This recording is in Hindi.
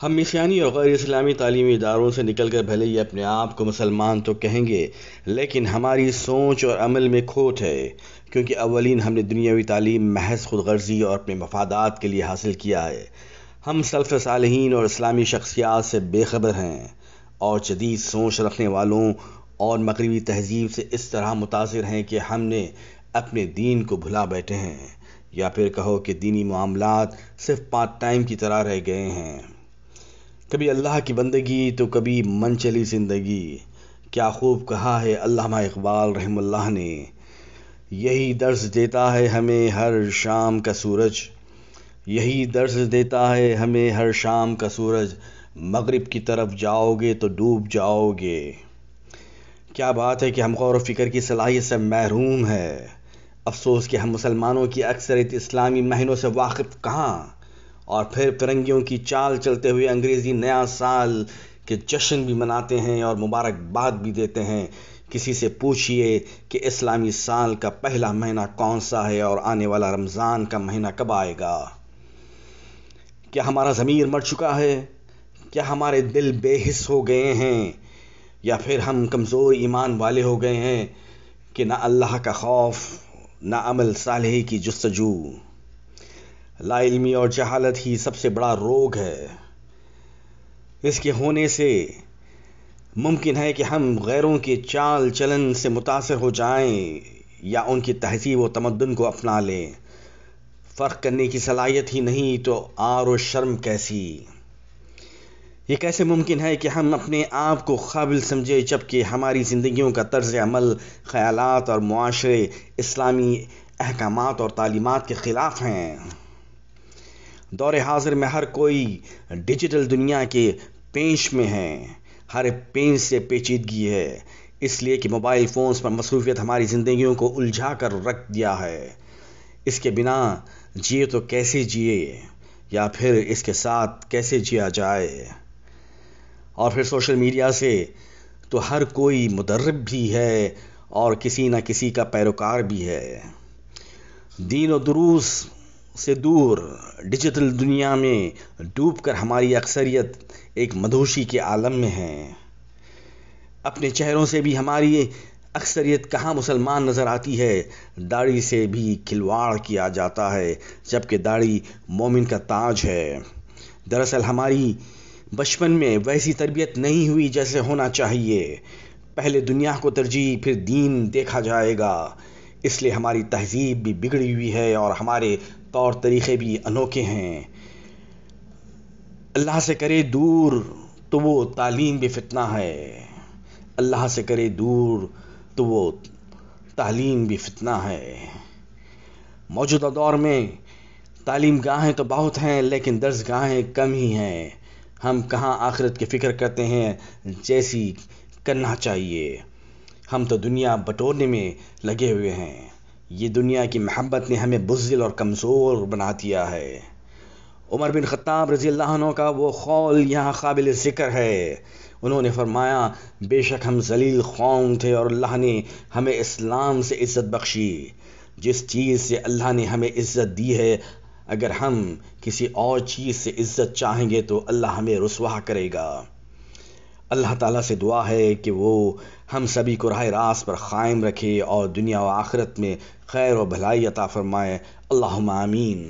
हम मिसियानी और गैर इस्लामी तलीमी इदारों से निकल कर भले ही अपने आप को मुसलमान तो कहेंगे लेकिन हमारी सोच और अमल में खोट है क्योंकि अवलिन हमने दुनियावी तालीम महज खुद गर्जी और अपने मफादात के लिए हासिल किया है हम सल्फ सालहीन और इस्लामी शख्सियात से बेखबर हैं और जदीद सोच रखने वालों और मगरबी तहजीब से इस तरह मुतासर हैं कि हमने अपने दीन को भुला बैठे हैं या फिर कहो कि दीनी मामला सिर्फ पार्ट टाइम की तरह रह गए हैं कभी अल्लाह की बंदगी तो कभी मन चली ज़िंदगी क्या खूब कहा है अल्लामा इकबाल रहमुल्लाह ने यही दर्ज़ देता है हमें हर शाम का सूरज यही दर्ज देता है हमें हर शाम का सूरज मगरिब की तरफ जाओगे तो डूब जाओगे क्या बात है कि हम गौर फिक्र की सलाहियत से महरूम है अफसोस कि हम मुसलमानों की अक्सरियत इस्लामी महीनों से वाकिफ़ कहाँ और फिर फिरंगियों की चाल चलते हुए अंग्रेज़ी नया साल के जश्न भी मनाते हैं और मुबारकबाद भी देते हैं किसी से पूछिए कि इस्लामी साल का पहला महीना कौन सा है और आने वाला रमज़ान का महीना कब आएगा क्या हमारा ज़मीर मर चुका है क्या हमारे दिल बेहिस हो गए हैं या फिर हम कमज़ोर ईमान वाले हो गए हैं कि ना अल्लाह का खौफ ना अमल साले की जस्तजू लाइलमी और जहालत ही सबसे बड़ा रोग है इसके होने से मुमकिन है कि हम गैरों के चाल चलन से मुतासर हो जाएं या उनकी तहजीब व तमदन को अपना लें फ़र्क करने की सलाहियत ही नहीं तो आर और शर्म कैसी ये कैसे मुमकिन है कि हम अपने आप को काबिल समझे जबकि हमारी ज़िंदगियों का तर्ज अमल ख्याल और माशरे इस्लामी अहकाम और तालीमत के ख़िलाफ़ हैं दौर हाजिर में हर कोई डिजिटल दुनिया के पेश में है हर पेश से पेचीदगी है इसलिए कि मोबाइल फ़ोन्स पर मसरूफियत हमारी ज़िंदगियों को उलझा कर रख दिया है इसके बिना जिए तो कैसे जिए या फिर इसके साथ कैसे जिया जाए और फिर सोशल मीडिया से तो हर कोई मुदरब भी है और किसी न किसी का पैरोकार भी है दीन और दुरूस से दूर डिजिटल दुनिया में डूब कर हमारी अक्सरियत एक मधोशी के आलम में है अपने चेहरों से भी हमारी अक्सरियत कहाँ मुसलमान नज़र आती है दाढ़ी से भी खिलवाड़ किया जाता है जबकि दाढ़ी मोमिन का ताज है दरअसल हमारी बचपन में वैसी तरबियत नहीं हुई जैसे होना चाहिए पहले दुनिया को तरजीह फिर दीन देखा जाएगा इसलिए हमारी तहजीब भी बिगड़ी हुई है और हमारे तौर तरीक़े भी अनोखे हैं अल्लाह से करे दूर तो वो तालीम भी फितना है अल्लाह से करे दूर तो वो तालीम भी फितना है मौजूदा दौर में तालीम गाहें तो बहुत हैं लेकिन दर्ज गाहें कम ही हैं हम कहाँ आखिरत की फ़िक्र करते हैं जैसी करना चाहिए हम तो दुनिया बटोरने में लगे हुए हैं ये दुनिया की महब्बत ने हमें बुजिल और कमज़ोर बना दिया है उमर बिन ख़त्ताब रज़ी अल्लाह का वो कौल यहाँ काबिल ज़िक्र है उन्होंने फरमाया बेशक हम जलील कौम थे और अल्लाह ने हमें इस्लाम से इज़्ज़त बख्शी जिस चीज़ से अल्लाह ने हमें इज़्ज़त दी है अगर हम किसी और चीज़ से इज़्ज़त चाहेंगे तो अल्लाह हमें रसवा करेगा अल्लाह ताला से दुआ है कि वो हम सभी को राह रास पर क़ायम रखे और दुनिया व आख़रत में खैर व भलाई अता फ़रमाए अल्लाहुम्मा आमीन